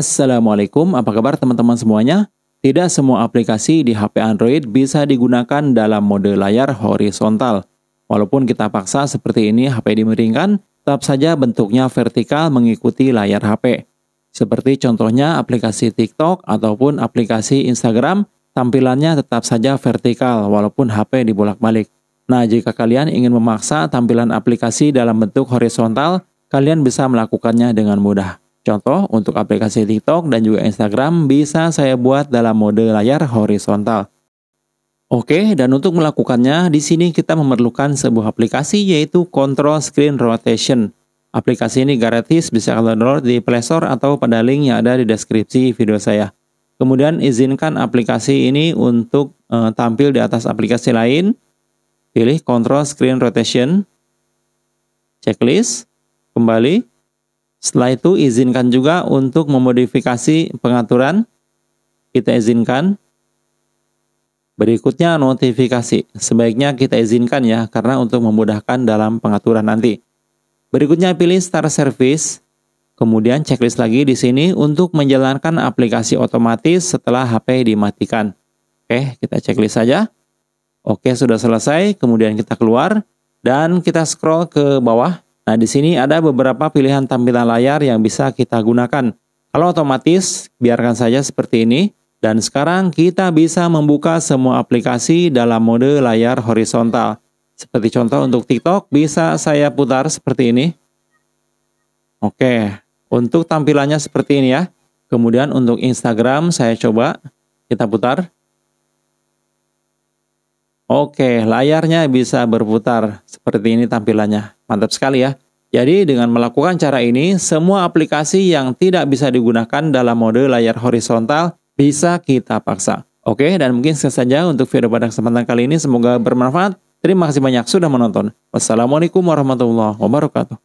Assalamualaikum, apa kabar teman-teman semuanya? Tidak semua aplikasi di HP Android bisa digunakan dalam mode layar horizontal. Walaupun kita paksa seperti ini HP dimiringkan, tetap saja bentuknya vertikal mengikuti layar HP. Seperti contohnya aplikasi TikTok ataupun aplikasi Instagram, tampilannya tetap saja vertikal walaupun HP dibolak-balik. Nah, jika kalian ingin memaksa tampilan aplikasi dalam bentuk horizontal, kalian bisa melakukannya dengan mudah. Contoh untuk aplikasi TikTok dan juga Instagram bisa saya buat dalam mode layar horizontal. Oke, dan untuk melakukannya, di sini kita memerlukan sebuah aplikasi yaitu Control Screen Rotation. Aplikasi ini gratis, bisa kalian download di Play Store atau pada link yang ada di deskripsi video saya. Kemudian izinkan aplikasi ini untuk e, tampil di atas aplikasi lain. Pilih Control Screen Rotation, checklist, kembali, setelah itu izinkan juga untuk memodifikasi pengaturan. Kita izinkan. Berikutnya notifikasi. Sebaiknya kita izinkan ya karena untuk memudahkan dalam pengaturan nanti. Berikutnya pilih start service. Kemudian checklist lagi di sini untuk menjalankan aplikasi otomatis setelah HP dimatikan. Oke, kita checklist saja. Oke, sudah selesai. Kemudian kita keluar dan kita scroll ke bawah Nah, di sini ada beberapa pilihan tampilan layar yang bisa kita gunakan. Kalau otomatis, biarkan saja seperti ini. Dan sekarang kita bisa membuka semua aplikasi dalam mode layar horizontal. Seperti contoh untuk TikTok, bisa saya putar seperti ini. Oke, untuk tampilannya seperti ini ya. Kemudian untuk Instagram, saya coba kita putar. Oke, layarnya bisa berputar. Seperti ini tampilannya. Mantap sekali ya. Jadi dengan melakukan cara ini, semua aplikasi yang tidak bisa digunakan dalam mode layar horizontal bisa kita paksa. Oke, dan mungkin sekian saja untuk video pada kesempatan kali ini. Semoga bermanfaat. Terima kasih banyak sudah menonton. Wassalamualaikum warahmatullahi wabarakatuh.